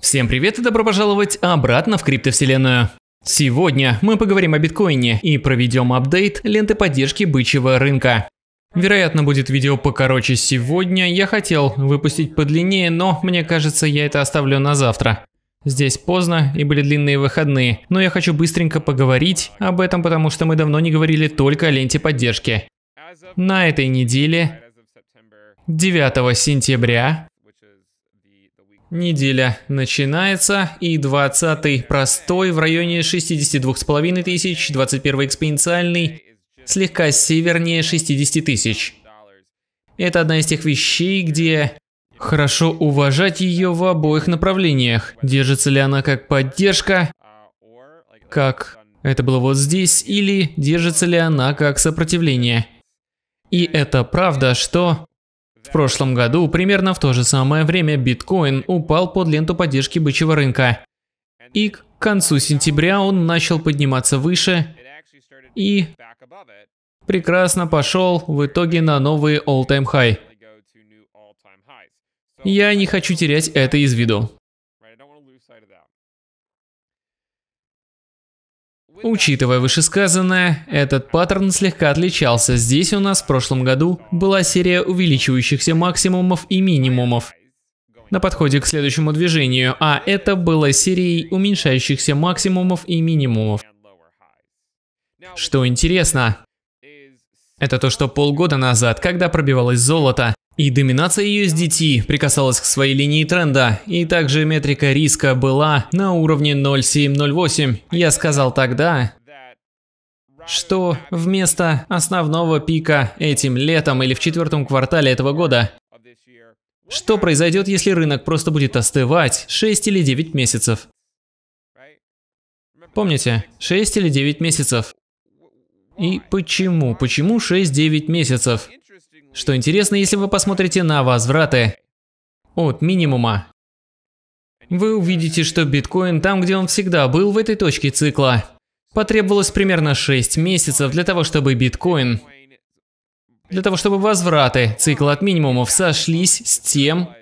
Всем привет и добро пожаловать обратно в криптовселенную. Сегодня мы поговорим о биткоине и проведем апдейт ленты поддержки бычьего рынка. Вероятно, будет видео покороче сегодня, я хотел выпустить подлиннее, но мне кажется, я это оставлю на завтра. Здесь поздно и были длинные выходные, но я хочу быстренько поговорить об этом, потому что мы давно не говорили только о ленте поддержки. На этой неделе, 9 сентября, Неделя начинается, и 20 простой в районе 62,5 тысяч, 21 экспоненциальный слегка севернее 60 тысяч. Это одна из тех вещей, где хорошо уважать ее в обоих направлениях. Держится ли она как поддержка, как это было вот здесь, или держится ли она как сопротивление. И это правда, что в прошлом году, примерно в то же самое время, биткоин упал под ленту поддержки бычьего рынка. И к концу сентября он начал подниматься выше и прекрасно пошел в итоге на новые all-time high. Я не хочу терять это из виду. Учитывая вышесказанное, этот паттерн слегка отличался. Здесь у нас в прошлом году была серия увеличивающихся максимумов и минимумов. На подходе к следующему движению, а это было серией уменьшающихся максимумов и минимумов. Что интересно, это то, что полгода назад, когда пробивалось золото, и доминация USDT прикасалась к своей линии тренда, и также метрика риска была на уровне 0.708. Я сказал тогда, что вместо основного пика этим летом или в четвертом квартале этого года, что произойдет, если рынок просто будет остывать 6 или 9 месяцев? Помните, 6 или 9 месяцев. И почему? Почему 6-9 месяцев? Что интересно, если вы посмотрите на возвраты от минимума, вы увидите, что биткоин там, где он всегда был в этой точке цикла. Потребовалось примерно 6 месяцев для того, чтобы биткоин, для того, чтобы возвраты цикла от минимумов сошлись с тем,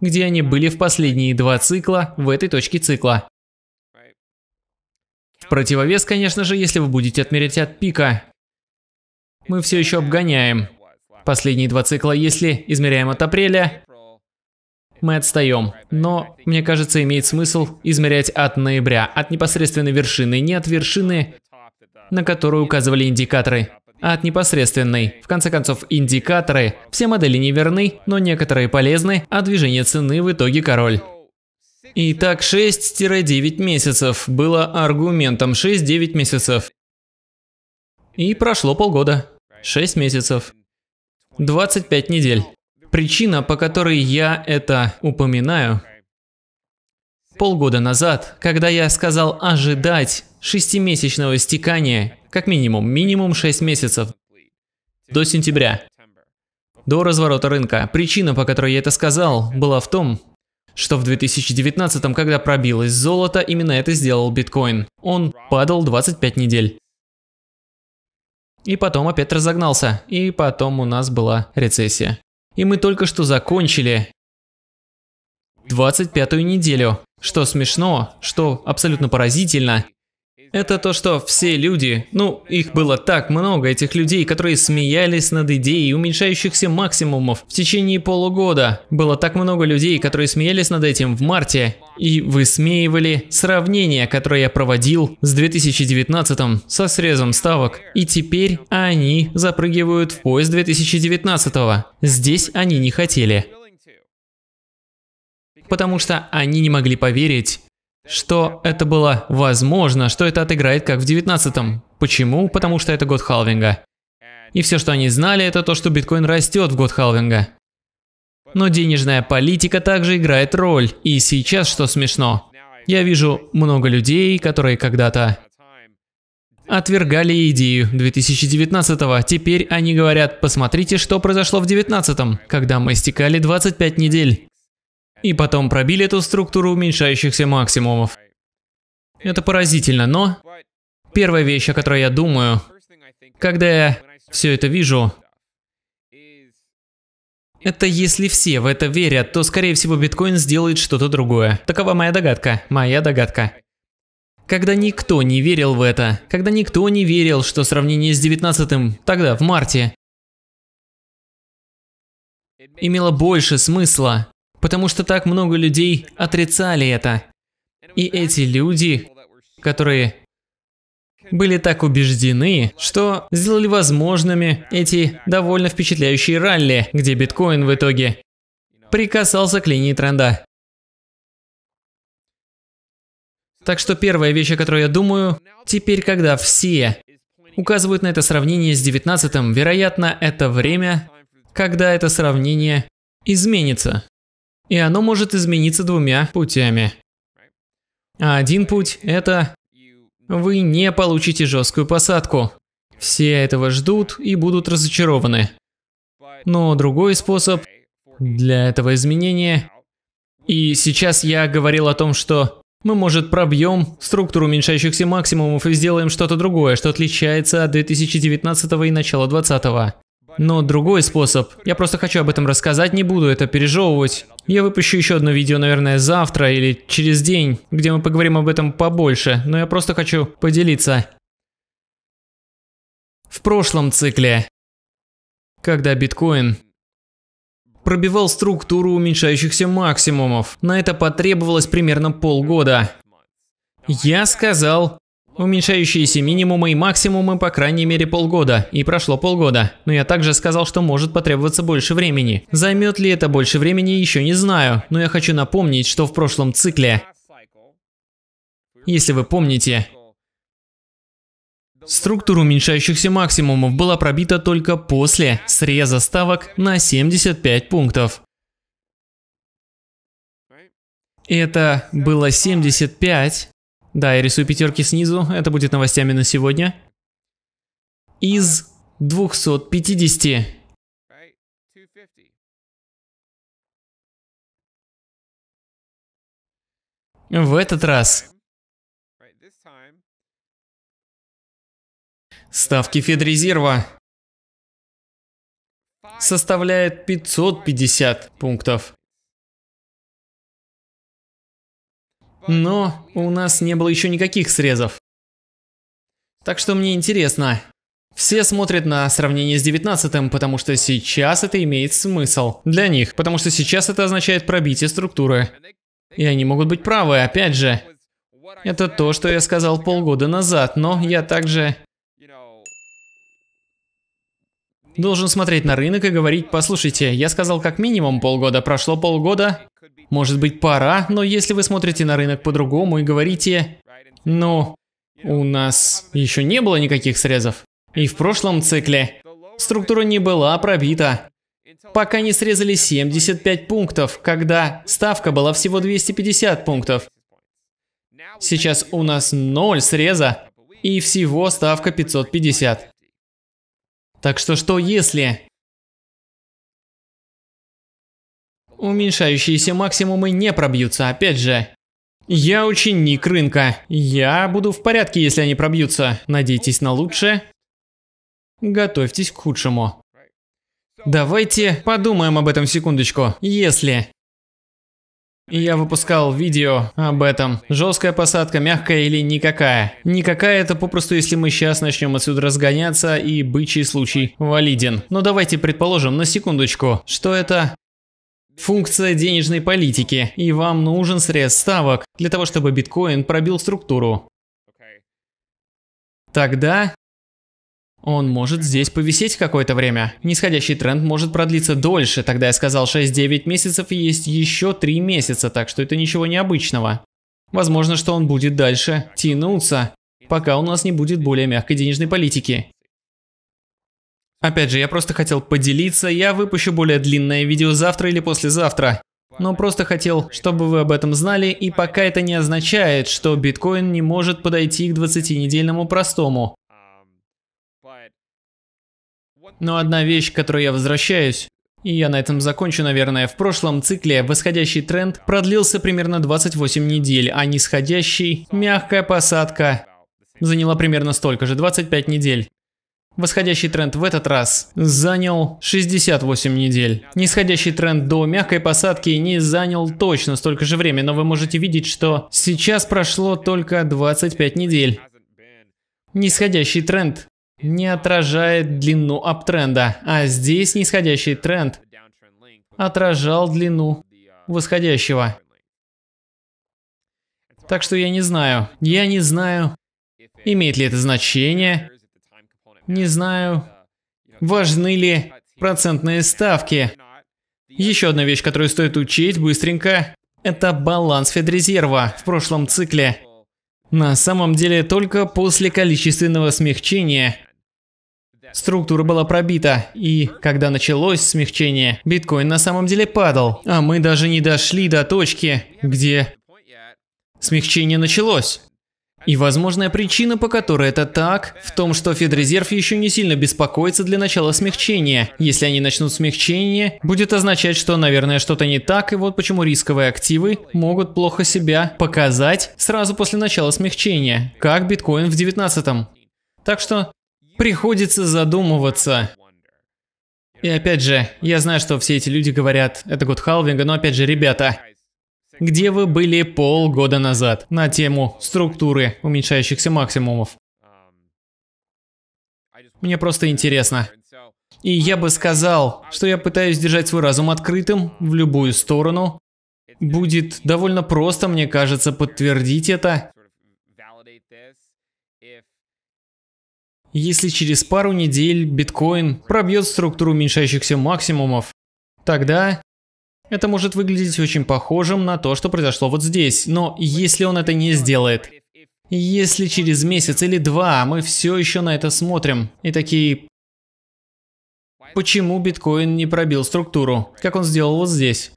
где они были в последние два цикла в этой точке цикла. В противовес, конечно же, если вы будете отмерять от пика, мы все еще обгоняем. Последние два цикла, если измеряем от апреля, мы отстаем. Но, мне кажется, имеет смысл измерять от ноября, от непосредственной вершины, не от вершины, на которую указывали индикаторы, а от непосредственной. В конце концов, индикаторы, все модели неверны, но некоторые полезны, а движение цены в итоге король. Итак, 6-9 месяцев было аргументом 6-9 месяцев. И прошло полгода. 6 месяцев. 25 недель. Причина, по которой я это упоминаю, полгода назад, когда я сказал ожидать шестимесячного стекания, как минимум, минимум 6 месяцев, до сентября, до разворота рынка. Причина, по которой я это сказал, была в том, что в 2019, когда пробилось золото, именно это сделал биткоин. Он падал 25 недель. И потом опять разогнался, и потом у нас была рецессия. И мы только что закончили 25-ю неделю. Что смешно, что абсолютно поразительно, Э, это то, что все люди, ну, их было так много, этих людей, которые смеялись над идеей уменьшающихся максимумов в течение полугода. Было так много людей, которые смеялись над этим в марте и высмеивали сравнение, которое я проводил с 2019 м со срезом ставок. И теперь они запрыгивают в поезд 2019. -го. Здесь они не хотели потому что они не могли поверить, что это было возможно, что это отыграет как в 19-м. Почему? Потому что это год халвинга. И все, что они знали, это то, что биткоин растет в год халвинга. Но денежная политика также играет роль. И сейчас, что смешно, я вижу много людей, которые когда-то отвергали идею 2019-го. Теперь они говорят, посмотрите, что произошло в 19-м, когда мы истекали 25 недель. И потом пробили эту структуру уменьшающихся максимумов. Это поразительно, но... Первая вещь, о которой я думаю, когда я все это вижу, это если все в это верят, то скорее всего биткоин сделает что-то другое. Такова моя догадка, моя догадка. Когда никто не верил в это, когда никто не верил, что сравнение с 19-м, тогда, в марте, имело больше смысла, Потому что так много людей отрицали это. И эти люди, которые были так убеждены, что сделали возможными эти довольно впечатляющие ралли, где биткоин в итоге прикасался к линии тренда. Так что первая вещь, о которой я думаю, теперь, когда все указывают на это сравнение с 19-м, вероятно, это время, когда это сравнение изменится. И оно может измениться двумя путями. А один путь – это вы не получите жесткую посадку. Все этого ждут и будут разочарованы. Но другой способ для этого изменения... И сейчас я говорил о том, что мы, может, пробьем структуру уменьшающихся максимумов и сделаем что-то другое, что отличается от 2019 и начала 2020. Но другой способ. Я просто хочу об этом рассказать, не буду это пережевывать. Я выпущу еще одно видео, наверное, завтра или через день, где мы поговорим об этом побольше, но я просто хочу поделиться. В прошлом цикле, когда биткоин пробивал структуру уменьшающихся максимумов, на это потребовалось примерно полгода. Я сказал, Уменьшающиеся минимумы и максимумы по крайней мере полгода, и прошло полгода. Но я также сказал, что может потребоваться больше времени. Займет ли это больше времени, еще не знаю, но я хочу напомнить, что в прошлом цикле, если вы помните, Структура уменьшающихся максимумов была пробита только после среза ставок на 75 пунктов. Это было 75 да, я рисую пятерки снизу, это будет новостями на сегодня. Из 250. В этот раз. Ставки Федрезерва составляет 550 пунктов. Но у нас не было еще никаких срезов. Так что мне интересно. Все смотрят на сравнение с 19 м потому что сейчас это имеет смысл для них, потому что сейчас это означает пробитие структуры. И они могут быть правы, опять же. Это то, что я сказал полгода назад, но я также Должен смотреть на рынок и говорить, послушайте, я сказал как минимум полгода, прошло полгода, может быть пора, но если вы смотрите на рынок по-другому и говорите, ну, у нас еще не было никаких срезов. И в прошлом цикле структура не была пробита, пока не срезали 75 пунктов, когда ставка была всего 250 пунктов. Сейчас у нас 0 среза и всего ставка 550. Так что что если... Уменьшающиеся максимумы не пробьются, опять же. Я ученик рынка. Я буду в порядке, если они пробьются. Надейтесь на лучшее. Готовьтесь к худшему. Давайте подумаем об этом секундочку. Если... И я выпускал видео об этом. Жесткая посадка, мягкая или никакая. Никакая это попросту, если мы сейчас начнем отсюда разгоняться и бычий случай валиден. Но давайте предположим на секундочку, что это функция денежной политики, и вам нужен срез ставок для того, чтобы биткоин пробил структуру. Тогда он может здесь повисеть какое-то время. Нисходящий тренд может продлиться дольше, тогда я сказал 6-9 месяцев и есть еще 3 месяца, так что это ничего необычного. Возможно, что он будет дальше тянуться, пока у нас не будет более мягкой денежной политики. Опять же, я просто хотел поделиться, я выпущу более длинное видео завтра или послезавтра. Но просто хотел, чтобы вы об этом знали, и пока это не означает, что биткоин не может подойти к 20-недельному простому. Но одна вещь, к которой я возвращаюсь, и я на этом закончу, наверное. В прошлом цикле восходящий тренд продлился примерно 28 недель, а нисходящий, мягкая посадка, заняла примерно столько же, 25 недель. Восходящий тренд в этот раз занял 68 недель. Нисходящий тренд до мягкой посадки не занял точно столько же времени, но вы можете видеть, что сейчас прошло только 25 недель. Нисходящий тренд не отражает длину аптренда, а здесь нисходящий тренд отражал длину восходящего. Так что я не знаю, я не знаю, имеет ли это значение, не знаю, важны ли процентные ставки. Еще одна вещь, которую стоит учить быстренько, это баланс Федрезерва в прошлом цикле. На самом деле только после количественного смягчения Структура была пробита, и когда началось смягчение, биткоин на самом деле падал, а мы даже не дошли до точки, где смягчение началось. И возможная причина, по которой это так, в том, что Федрезерв еще не сильно беспокоится для начала смягчения. Если они начнут смягчение, будет означать, что, наверное, что-то не так, и вот почему рисковые активы могут плохо себя показать сразу после начала смягчения, как биткоин в 19 -м. Так что приходится задумываться. И опять же, я знаю, что все эти люди говорят, это год халвинга, но опять же, ребята, где вы были полгода назад на тему структуры уменьшающихся максимумов? Мне просто интересно. И я бы сказал, что я пытаюсь держать свой разум открытым в любую сторону. Будет довольно просто, мне кажется, подтвердить это. Если через пару недель биткоин пробьет структуру уменьшающихся максимумов, тогда это может выглядеть очень похожим на то, что произошло вот здесь. Но если он это не сделает, если через месяц или два мы все еще на это смотрим и такие... Почему биткоин не пробил структуру, как он сделал вот здесь?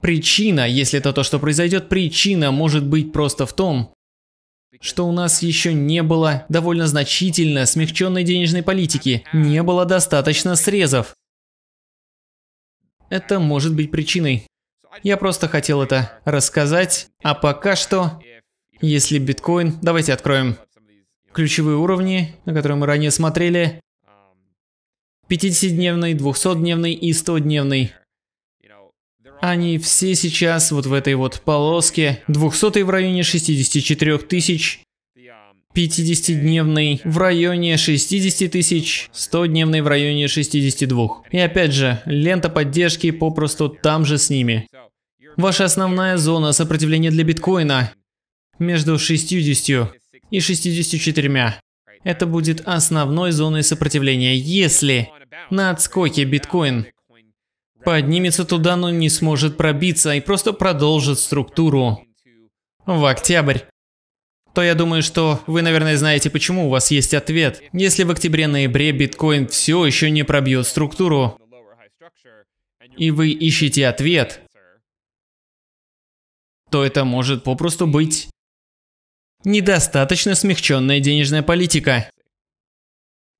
Причина, если это то, что произойдет, причина может быть просто в том, что у нас еще не было довольно значительно смягченной денежной политики, не было достаточно срезов. Это может быть причиной. Я просто хотел это рассказать, а пока что, если биткоин, давайте откроем ключевые уровни, на которые мы ранее смотрели, 50-дневный, 200-дневный и 100-дневный они все сейчас вот в этой вот полоске, 200 в районе 64 тысяч, 50-дневный в районе 60 тысяч, 100-дневный в районе 62. И опять же, лента поддержки попросту там же с ними. Ваша основная зона сопротивления для биткоина между 60 и 64. Это будет основной зоной сопротивления, если на отскоке биткоин поднимется туда, но не сможет пробиться и просто продолжит структуру в октябрь то я думаю, что вы, наверное, знаете, почему у вас есть ответ. Если в октябре-ноябре биткоин все еще не пробьет структуру, и вы ищете ответ, то это может попросту быть недостаточно смягченная денежная политика.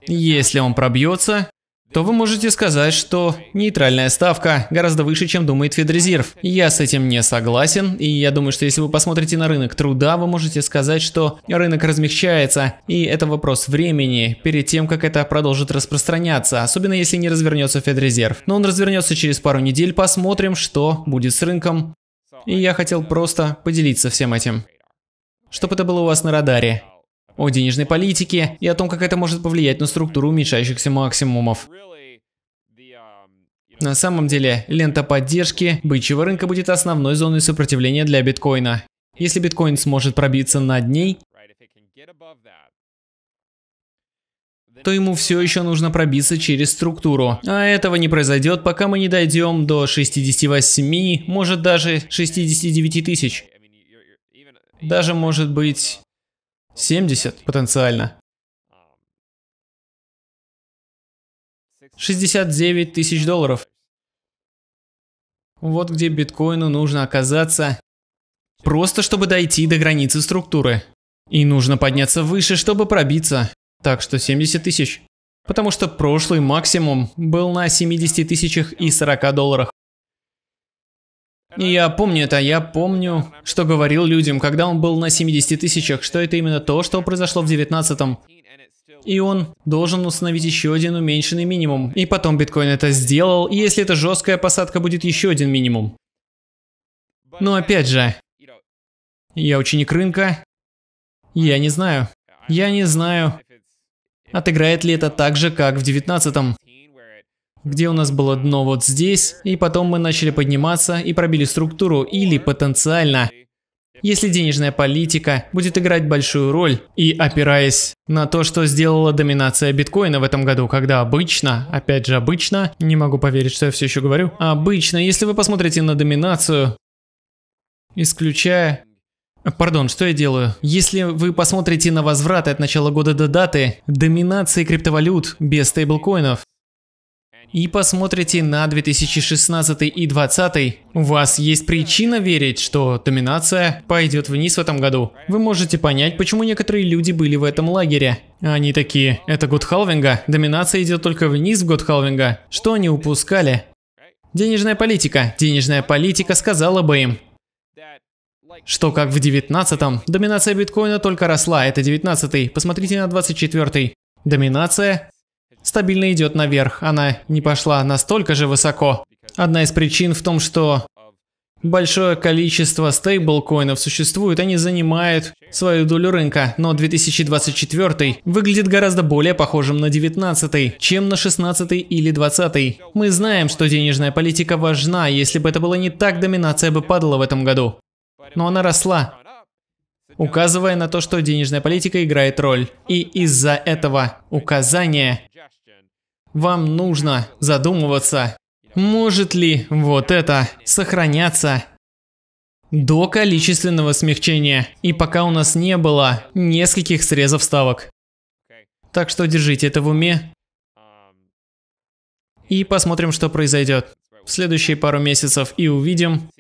Если он пробьется, то вы можете сказать, что нейтральная ставка гораздо выше, чем думает Федрезерв. Я с этим не согласен, и я думаю, что если вы посмотрите на рынок труда, вы можете сказать, что рынок размягчается, и это вопрос времени перед тем, как это продолжит распространяться, особенно если не развернется Федрезерв. Но он развернется через пару недель, посмотрим, что будет с рынком. И я хотел просто поделиться всем этим. Чтобы это было у вас на радаре о денежной политике и о том, как это может повлиять на структуру уменьшающихся максимумов. Um, на самом деле, лента поддержки бычьего рынка будет основной зоной сопротивления для биткоина. Если биткоин сможет пробиться над ней, то ему все еще нужно пробиться через структуру. А этого не произойдет, пока мы не дойдем до 68, может даже 69 тысяч. Даже может быть 70 потенциально. 69 тысяч долларов. Вот где биткоину нужно оказаться, просто чтобы дойти до границы структуры. И нужно подняться выше, чтобы пробиться. Так что 70 тысяч. Потому что прошлый максимум был на 70 тысячах и 40 долларах я помню это, я помню, что говорил людям, когда он был на 70 тысячах, что это именно то, что произошло в 19-м. И он должен установить еще один уменьшенный минимум. И потом биткоин это сделал, и если это жесткая посадка, будет еще один минимум. Но опять же, я ученик рынка, я не знаю. Я не знаю, отыграет ли это так же, как в 19 где у нас было дно вот здесь, и потом мы начали подниматься и пробили структуру или потенциально. Если денежная политика будет играть большую роль и опираясь на то, что сделала доминация биткоина в этом году, когда обычно, опять же обычно, не могу поверить, что я все еще говорю, обычно, если вы посмотрите на доминацию, исключая Пардон, что я делаю? Если вы посмотрите на возвраты от начала года до даты, доминации криптовалют без стейблкоинов, и посмотрите на 2016 и 2020, у вас есть причина верить, что доминация пойдет вниз в этом году. Вы можете понять, почему некоторые люди были в этом лагере. Они такие, это год халвинга, доминация идет только вниз в год халвинга. Что они упускали? Денежная политика. Денежная политика сказала бы им, что как в 19-м, доминация биткоина только росла, это 19-й, посмотрите на 24-й. Доминация стабильно идет наверх, она не пошла настолько же высоко. Одна из причин в том, что большое количество стейблкоинов существует, они занимают свою долю рынка, но 2024 выглядит гораздо более похожим на 19, чем на 16 или 20. Мы знаем, что денежная политика важна, если бы это было не так, доминация бы падала в этом году. Но она росла, указывая на то, что денежная политика играет роль. И из-за этого указания вам нужно задумываться, может ли вот это сохраняться до количественного смягчения, и пока у нас не было нескольких срезов ставок. Так что держите это в уме. И посмотрим, что произойдет в следующие пару месяцев и увидим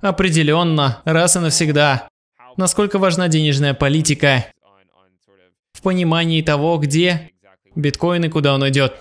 определенно, раз и навсегда, насколько важна денежная политика в понимании того, где биткоин и куда он идет.